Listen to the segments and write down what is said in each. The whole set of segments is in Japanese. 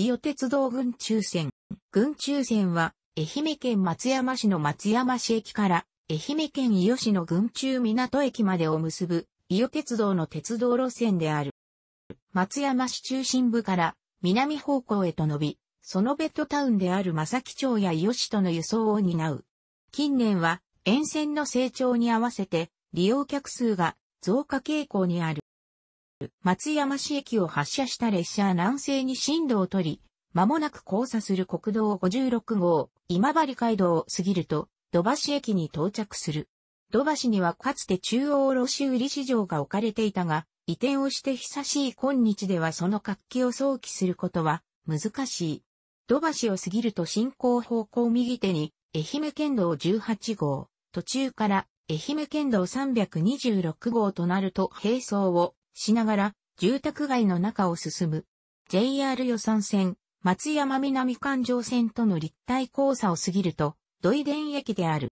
伊予鉄道群中線。群中線は、愛媛県松山市の松山市駅から、愛媛県伊予市の群中港駅までを結ぶ、伊予鉄道の鉄道路線である。松山市中心部から、南方向へと伸び、そのベッドタウンである正木町や伊予市との輸送を担う。近年は、沿線の成長に合わせて、利用客数が増加傾向にある。松山市駅を発車した列車は南西に進路を取り、間もなく交差する国道56号、今治街道を過ぎると、土橋駅に到着する。土橋にはかつて中央卸売市場が置かれていたが、移転をして久しい今日ではその活気を想起することは難しい。土橋を過ぎると進行方向右手に、愛媛県道18号、途中から愛媛県道326号となると並走をしながら、住宅街の中を進む。JR 予算線、松山南環状線との立体交差を過ぎると、土井田駅である。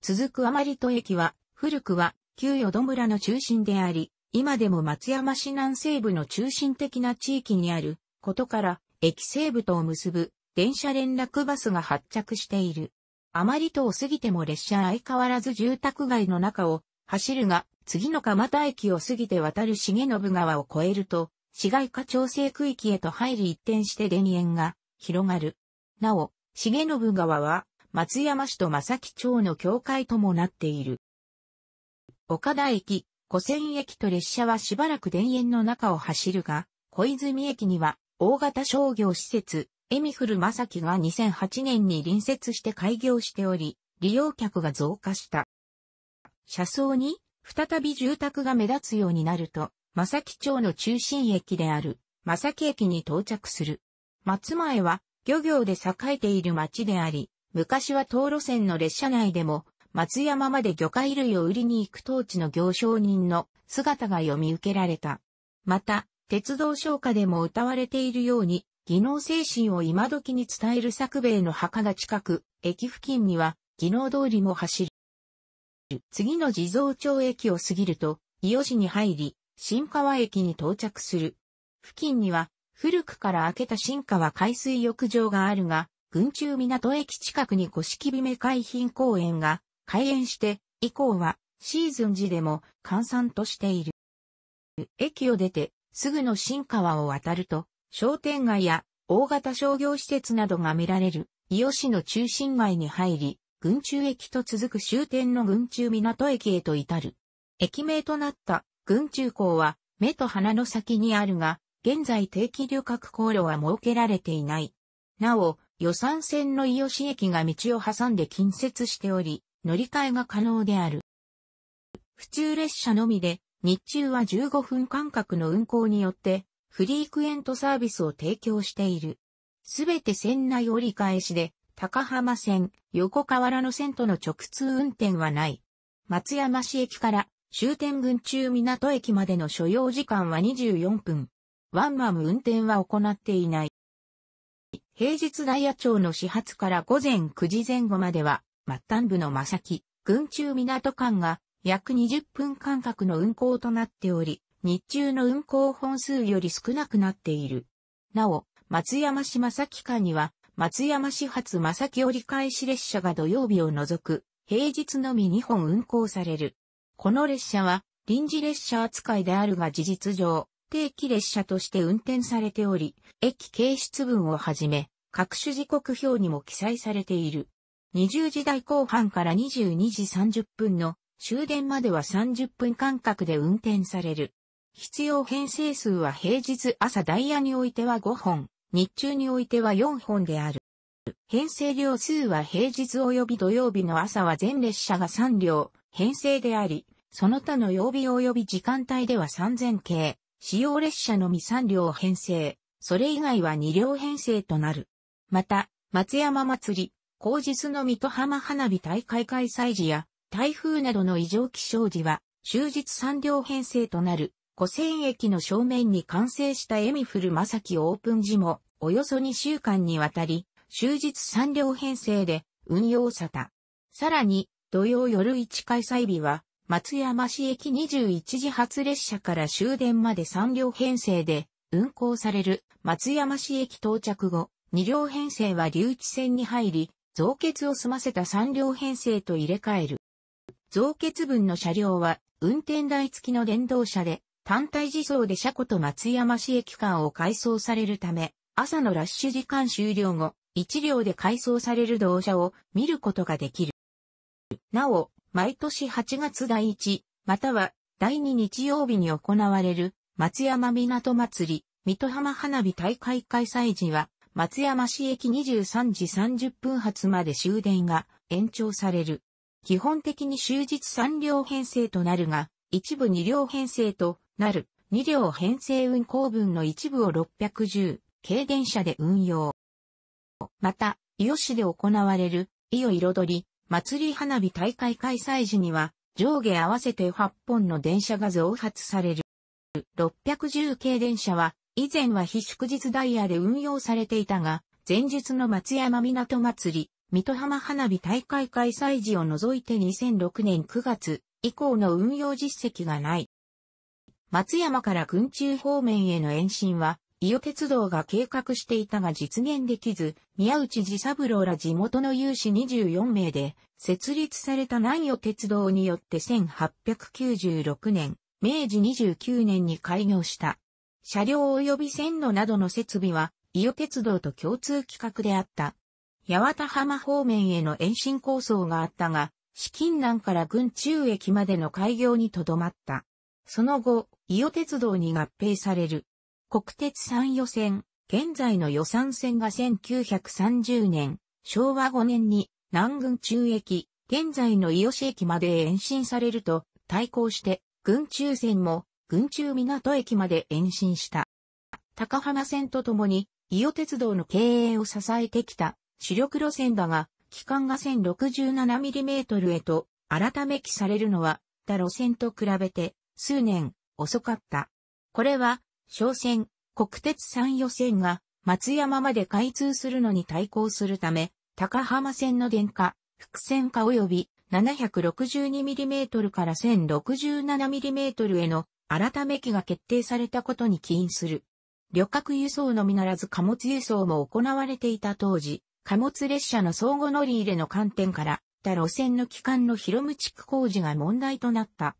続く余り戸駅は、古くは、旧淀村の中心であり、今でも松山市南西部の中心的な地域にあることから、駅西部とを結ぶ電車連絡バスが発着している。あまりとを過ぎても列車相変わらず住宅街の中を走るが、次の蒲田駅を過ぎて渡る重信川を越えると、市街化調整区域へと入り一転して田園が広がる。なお、重信川は松山市と正木町の境界ともなっている。岡田駅、古仙駅と列車はしばらく田園の中を走るが、小泉駅には大型商業施設、エミフル正木が2008年に隣接して開業しており、利用客が増加した。車窓に再び住宅が目立つようになると、正木町の中心駅である、正木駅に到着する。松前は漁業で栄えている町であり、昔は道路線の列車内でも、松山まで魚介類を売りに行く当地の行商人の姿が読み受けられた。また、鉄道商家でも歌われているように、技能精神を今時に伝える作兵衛の墓が近く、駅付近には、技能通りも走る。次の地蔵町駅を過ぎると、伊予市に入り、新川駅に到着する。付近には、古くから開けた新川海水浴場があるが、群中港駅近くに古式姫海浜公園が開園して、以降はシーズン時でも閑散としている。駅を出て、すぐの新川を渡ると、商店街や大型商業施設などが見られる、伊予市の中心街に入り、群中駅と続く終点の群中港駅へと至る。駅名となった群中港は目と鼻の先にあるが、現在定期旅客航路は設けられていない。なお、予算線の伊予市駅が道を挟んで近接しており、乗り換えが可能である。普通列車のみで、日中は15分間隔の運行によって、フリークエントサービスを提供している。すべて船内折り返しで、高浜線、横河原の線との直通運転はない。松山市駅から終点群中港駅までの所要時間は24分。ワンマム運転は行っていない。平日ダイヤ町の始発から午前9時前後までは、末端部の正木、群中港間が約20分間隔の運行となっており、日中の運行本数より少なくなっている。なお、松山市正木間には松山市発正木折り返し列車が土曜日を除く、平日のみ2本運行される。この列車は、臨時列車扱いであるが事実上、定期列車として運転されており、駅形出分をはじめ、各種時刻表にも記載されている。20時台後半から22時30分の終電までは30分間隔で運転される。必要編成数は平日朝ダイヤにおいては5本、日中においては4本である。編成量数は平日及び土曜日の朝は全列車が3両、編成であり、その他の曜日及び時間帯では3000系、使用列車のみ3両編成、それ以外は2両編成となる。また、松山祭り、後日の水戸浜花火大会開催時や、台風などの異常気象時は、終日3両編成となる。古泉駅の正面に完成したエミフル正キオープン時も、およそ2週間にわたり、終日3両編成で運用された。さらに、土曜夜1開催日は、松山市駅21時発列車から終電まで3両編成で運行される松山市駅到着後、2両編成は留置線に入り、増結を済ませた3両編成と入れ替える。増結分の車両は運転台付きの電動車で単体自走で車庫と松山市駅間を改装されるため、朝のラッシュ時間終了後、一両で改装される動車を見ることができる。なお、毎年8月第1、または第2日曜日に行われる松山港祭り、水戸浜花火大会開催時は、松山市駅23時30分発まで終電が延長される。基本的に終日3両編成となるが、一部2両編成となる2両編成運行分の一部を610軽電車で運用。また、伊予市で行われる伊予彩り祭り花火大会開催時には上下合わせて8本の電車が増発される。610系電車は以前は非祝日ダイヤで運用されていたが、前日の松山港祭り、水戸浜花火大会開催時を除いて2006年9月以降の運用実績がない。松山から群中方面への延伸は、伊予鉄道が計画していたが実現できず、宮内寺三郎ら地元の有志24名で、設立された南予鉄道によって1896年、明治29年に開業した。車両及び線路などの設備は、伊予鉄道と共通規格であった。八幡浜方面への延伸構想があったが、資金難から群中駅までの開業にとどまった。その後、伊予鉄道に合併される。国鉄山予線、現在の予算線が1930年、昭和5年に南軍中駅、現在の伊予市駅まで延伸されると、対抗して、軍中線も、軍中港駅まで延伸した。高浜線とともに、伊予鉄道の経営を支えてきた、主力路線だが、期間が 1067mm へと、改めきされるのは、他路線と比べて、数年遅かった。これは、商船、国鉄山予線が松山まで開通するのに対抗するため、高浜線の電化、伏線化及び 762mm から 1067mm への改め機が決定されたことに起因する。旅客輸送のみならず貨物輸送も行われていた当時、貨物列車の相互乗り入れの観点から、他路線の機関の広む地区工事が問題となった。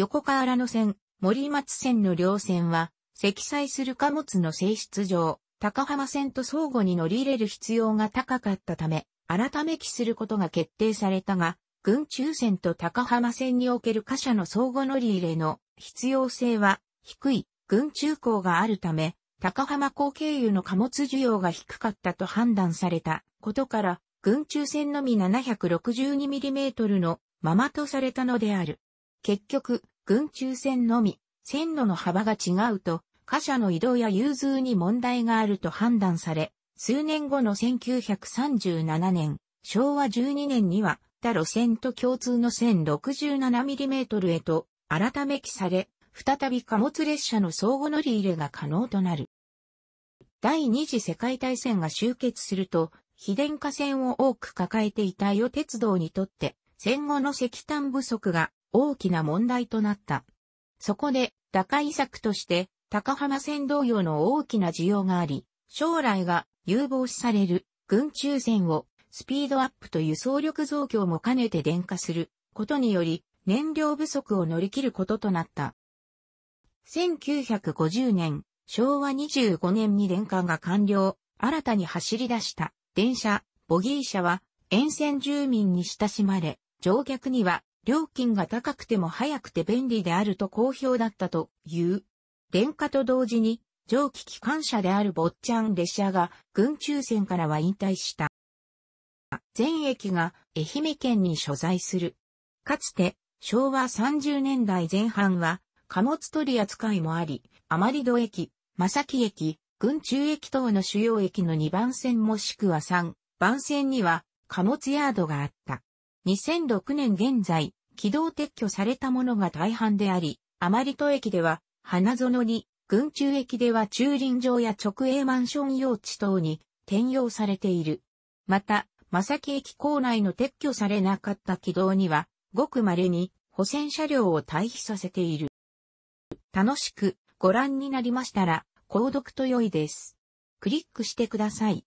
横河原野線、森松線の両線は、積載する貨物の性質上、高浜線と相互に乗り入れる必要が高かったため、改め期することが決定されたが、群中線と高浜線における貨車の相互乗り入れの必要性は低い群中港があるため、高浜港経由の貨物需要が低かったと判断されたことから、群中線のみ 762mm のままとされたのである。結局、群中線のみ、線路の幅が違うと、貨車の移動や融通に問題があると判断され、数年後の1937年、昭和12年には、他路線と共通の1 0 67mm へと、改め記され、再び貨物列車の相互乗り入れが可能となる。第二次世界大戦が終結すると、非電化線を多く抱えていた与鉄道にとって、戦後の石炭不足が大きな問題となった。そこで、打開策として、高浜線同様の大きな需要があり、将来が有望視される軍中線をスピードアップと輸送力増強も兼ねて電化することにより、燃料不足を乗り切ることとなった。1950年、昭和25年に電化が完了、新たに走り出した電車、ボギー車は沿線住民に親しまれ、乗客には料金が高くても早くて便利であると好評だったという。電化と同時に、蒸気機関車である坊ちゃん列車が、群中線からは引退した。全駅が愛媛県に所在する。かつて、昭和30年代前半は、貨物取り扱いもあり、まり戸駅、正木駅、群中駅等の主要駅の2番線もしくは3番線には貨物ヤードがあった。2006年現在、軌道撤去されたものが大半であり、まりと駅では、花園に、群中駅では駐輪場や直営マンション用地等に転用されている。また、正木駅構内の撤去されなかった軌道には、ごく稀に保線車両を退避させている。楽しくご覧になりましたら、購読と良いです。クリックしてください。